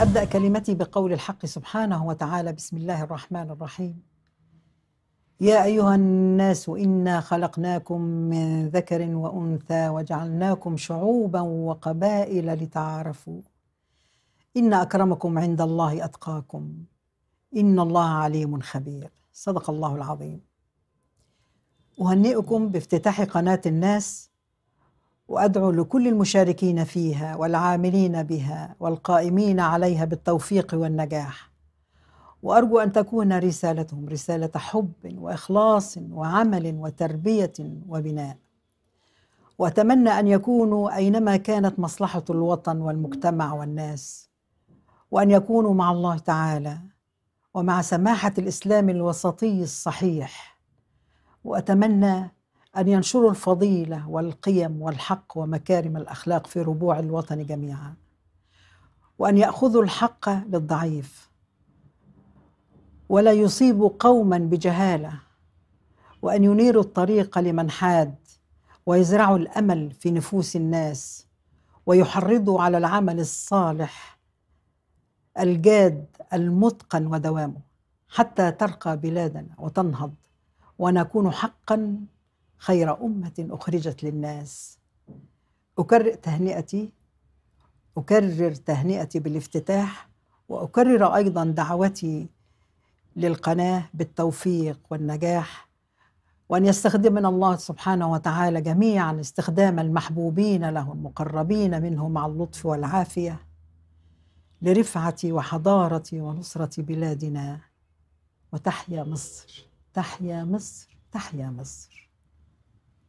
أبدأ كلمتي بقول الحق سبحانه وتعالى بسم الله الرحمن الرحيم يا أيها الناس إنا خلقناكم من ذكر وأنثى وجعلناكم شعوبا وقبائل لتعارفوا إن أكرمكم عند الله أتقاكم إن الله عليم خبير صدق الله العظيم أهنئكم بافتتاح قناة الناس وادعو لكل المشاركين فيها والعاملين بها والقائمين عليها بالتوفيق والنجاح وارجو ان تكون رسالتهم رساله حب واخلاص وعمل وتربيه وبناء واتمنى ان يكونوا اينما كانت مصلحه الوطن والمجتمع والناس وان يكونوا مع الله تعالى ومع سماحه الاسلام الوسطي الصحيح واتمنى أن ينشروا الفضيلة والقيم والحق ومكارم الأخلاق في ربوع الوطن جميعا وأن يأخذوا الحق للضعيف ولا يصيبوا قوما بجهالة وأن ينيروا الطريق لمن حاد ويزرعوا الأمل في نفوس الناس ويحرضوا على العمل الصالح الجاد المتقن ودوامه حتى ترقى بلادنا وتنهض ونكون حقا خير أمة أخرجت للناس أكرر تهنئتي أكرر تهنئتي بالافتتاح وأكرر أيضا دعوتي للقناة بالتوفيق والنجاح وأن يستخدمنا الله سبحانه وتعالى جميعا استخدام المحبوبين له المقربين منه مع اللطف والعافية لرفعة وحضارة ونصرة بلادنا وتحيا مصر تحيا مصر تحيا مصر